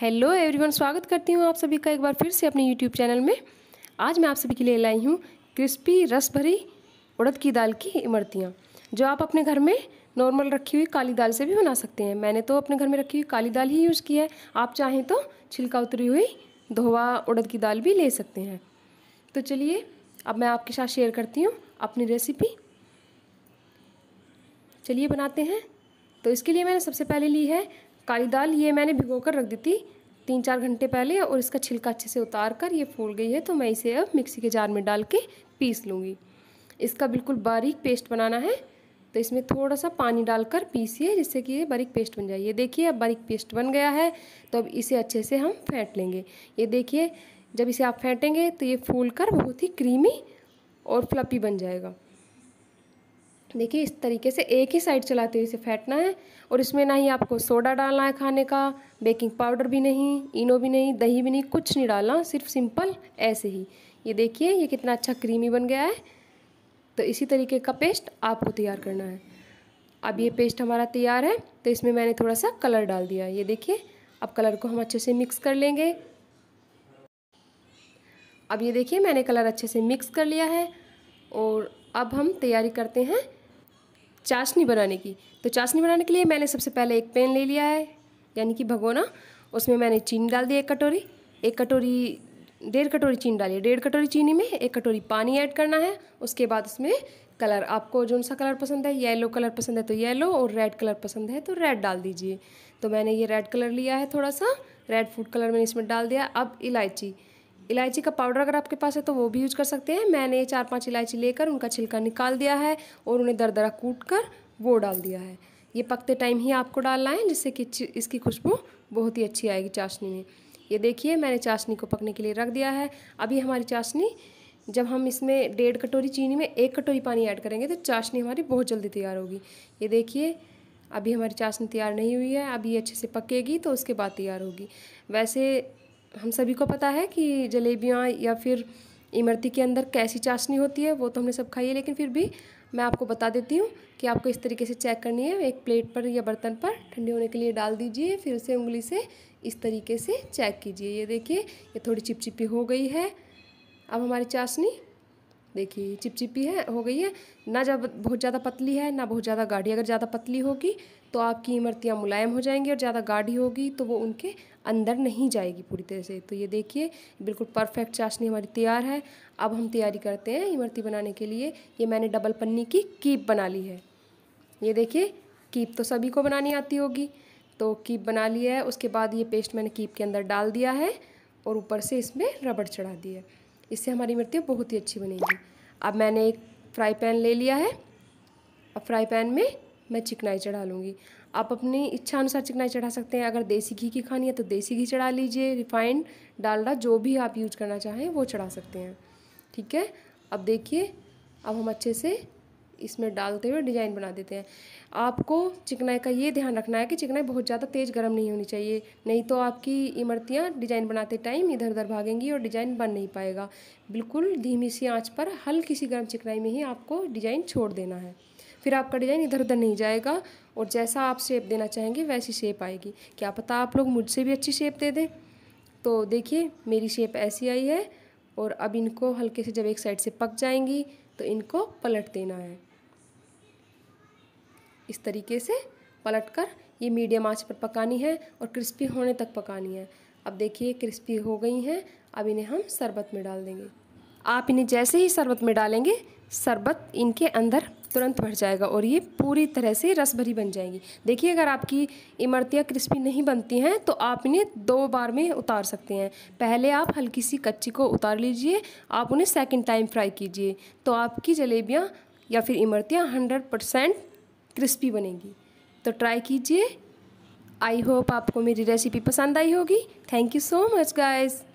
hello everyone स्वागत करती हूँ आप सभी का एक बार फिर से अपने यूट्यूब चैनल में आज मैं आप सभी के लिए लाई हूँ क्रिस्पी रस भरी उड़द की दाल की इमरतियाँ जो आप अपने घर में नॉर्मल रखी हुई काली दाल से भी बना सकते हैं मैंने तो अपने घर में रखी हुई काली दाल ही यूज़ की है आप चाहें तो छिलका उतरी हुई धोवा उड़द की दाल भी ले सकते हैं तो चलिए अब मैं आपके साथ शेयर करती हूँ अपनी रेसिपी चलिए बनाते हैं तो इसके लिए मैंने सबसे पहले ली है काली दाल ये मैंने भिगो कर रख दी थी तीन चार घंटे पहले और इसका छिलका अच्छे से उतार कर ये फूल गई है तो मैं इसे अब मिक्सी के जार में डाल के पीस लूँगी इसका बिल्कुल बारीक पेस्ट बनाना है तो इसमें थोड़ा सा पानी डालकर पीसिए जिससे कि ये बारीक पेस्ट बन जाए ये देखिए अब बारीक पेस्ट बन गया है तो अब इसे अच्छे से हम फेंट लेंगे ये देखिए जब इसे आप फेंटेंगे तो ये फूल कर बहुत ही क्रीमी और फ्लपी बन जाएगा देखिए इस तरीके से एक ही साइड चलाते हुए इसे फेंटना है और इसमें ना ही आपको सोडा डालना है खाने का बेकिंग पाउडर भी नहीं इनो भी नहीं दही भी नहीं कुछ नहीं डालना सिर्फ सिंपल ऐसे ही ये देखिए ये कितना अच्छा क्रीमी बन गया है तो इसी तरीके का पेस्ट आपको तैयार करना है अब ये पेस्ट हमारा तैयार है तो इसमें मैंने थोड़ा सा कलर डाल दिया ये देखिए अब कलर को हम अच्छे से मिक्स कर लेंगे अब ये देखिए मैंने कलर अच्छे से मिक्स कर लिया है और अब हम तैयारी करते हैं चाशनी बनाने की तो चाशनी बनाने के लिए मैंने सबसे पहले एक पेन ले लिया है यानी कि भगोना उसमें मैंने चीनी डाल दी एक कटोरी एक कटोरी डेढ़ कटोरी चीनी डाली डेढ़ कटोरी चीनी में एक कटोरी पानी ऐड करना है उसके बाद उसमें कलर आपको जो सा कलर पसंद है येलो कलर पसंद है तो येलो और रेड कलर पसंद है तो रेड डाल दीजिए तो मैंने ये रेड कलर लिया है थोड़ा सा रेड फूड कलर मैंने इसमें डाल दिया अब इलायची इलायची का पाउडर अगर आपके पास है तो वो भी यूज कर सकते हैं मैंने चार पाँच इलायची लेकर उनका छिलका निकाल दिया है और उन्हें दर दरा कूट कर वो डाल दिया है ये पकते टाइम ही आपको डालना है जिससे कि इसकी खुशबू बहुत ही अच्छी आएगी चाशनी में ये देखिए मैंने चाशनी को पकने के लिए रख दिया है अभी हमारी चाशनी जब हम इसमें डेढ़ कटोरी चीनी में एक कटोरी पानी ऐड करेंगे तो चाशनी हमारी बहुत जल्दी तैयार होगी ये देखिए अभी हमारी चाशनी तैयार नहीं हुई है अभी अच्छे से पकेगी तो उसके बाद तैयार होगी वैसे हम सभी को पता है कि जलेबियाँ या फिर इमरती के अंदर कैसी चाशनी होती है वो तो हमने सब खाई है लेकिन फिर भी मैं आपको बता देती हूँ कि आपको इस तरीके से चेक करनी है एक प्लेट पर या बर्तन पर ठंडे होने के लिए डाल दीजिए फिर उसे उंगली से इस तरीके से चेक कीजिए ये देखिए ये थोड़ी चिपचिपी हो गई है अब हमारी चाशनी देखिए चिपचिपी है हो गई है ना जब बहुत ज़्यादा पतली है ना बहुत ज़्यादा गाढ़ी अगर ज़्यादा पतली होगी तो आपकी इमरतियाँ मुलायम हो जाएंगी और ज़्यादा गाढ़ी होगी तो वो उनके अंदर नहीं जाएगी पूरी तरह से तो ये देखिए बिल्कुल परफेक्ट चाशनी हमारी तैयार है अब हम तैयारी करते हैं इमरती बनाने के लिए ये मैंने डबल पन्नी की कीप बना ली है ये देखिए कीप तो सभी को बनानी आती होगी तो कीप बना ली है उसके बाद ये पेस्ट मैंने कीप के अंदर डाल दिया है और ऊपर से इसमें रबड़ चढ़ा दिया है इससे हमारी इमरती बहुत ही अच्छी बनेगी अब मैंने एक फ्राई पैन ले लिया है अब फ्राई पैन में मैं चिकनाई चढ़ा लूँगी आप अपनी इच्छा अनुसार चिकनाई चढ़ा सकते हैं अगर देसी घी की खानी है तो देसी घी चढ़ा लीजिए रिफाइंड डालडा जो भी आप यूज करना चाहें वो चढ़ा सकते हैं ठीक है अब देखिए अब हम अच्छे से इसमें डालते हुए डिज़ाइन बना देते हैं आपको चिकनाई का ये ध्यान रखना है कि चिकनाई बहुत ज़्यादा तेज़ गर्म नहीं होनी चाहिए नहीं तो आपकी इमरतियाँ डिज़ाइन बनाते टाइम इधर उधर भागेंगी और डिज़ाइन बन नहीं पाएगा बिल्कुल धीमी सी आंच पर हल्की सी गर्म चिकनाई में ही आपको डिज़ाइन छोड़ देना है फिर आपका डिज़ाइन इधर उधर नहीं जाएगा और जैसा आप शेप देना चाहेंगे वैसी शेप आएगी क्या पता आप लोग मुझसे भी अच्छी शेप दे दें तो देखिए मेरी शेप ऐसी आई है और अब इनको हल्के से जब एक साइड से पक जाएंगी तो इनको पलट देना है इस तरीके से पलट कर ये मीडियम आंच पर पकानी है और क्रिस्पी होने तक पकानी है अब देखिए क्रिस्पी हो गई हैं अब इन्हें हम शरबत में डाल देंगे आप इन्हें जैसे ही शरबत में डालेंगे शरबत इनके अंदर तुरंत भर जाएगा और ये पूरी तरह से रस भरी बन जाएगी देखिए अगर आपकी इमरतियाँ क्रिस्पी नहीं बनती हैं तो आप इन्हें दो बार में उतार सकते हैं पहले आप हल्की सी कच्ची को उतार लीजिए आप उन्हें सेकेंड टाइम फ्राई कीजिए तो आपकी जलेबियाँ या फिर इमरतियाँ हंड्रेड परसेंट क्रिस्पी बनेगी तो ट्राई कीजिए आई होप आपको मेरी रेसिपी पसंद आई होगी thank you so much guys